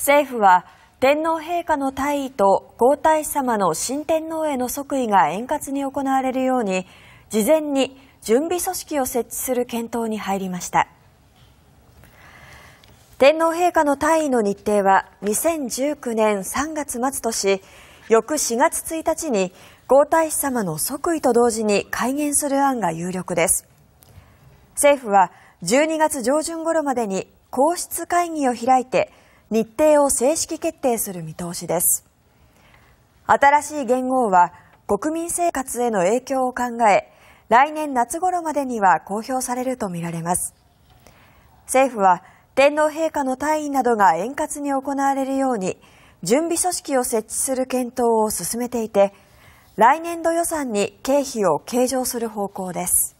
政府は天皇陛下の退位と皇太子さまの新天皇への即位が円滑に行われるように事前に準備組織を設置する検討に入りました天皇陛下の退位の日程は2019年3月末とし翌4月1日に皇太子さまの即位と同時に改元する案が有力です政府は12月上旬頃までに皇室会議を開いて日程を正式決定する見通しです新しい元号は国民生活への影響を考え来年夏頃までには公表されるとみられます政府は天皇陛下の退位などが円滑に行われるように準備組織を設置する検討を進めていて来年度予算に経費を計上する方向です。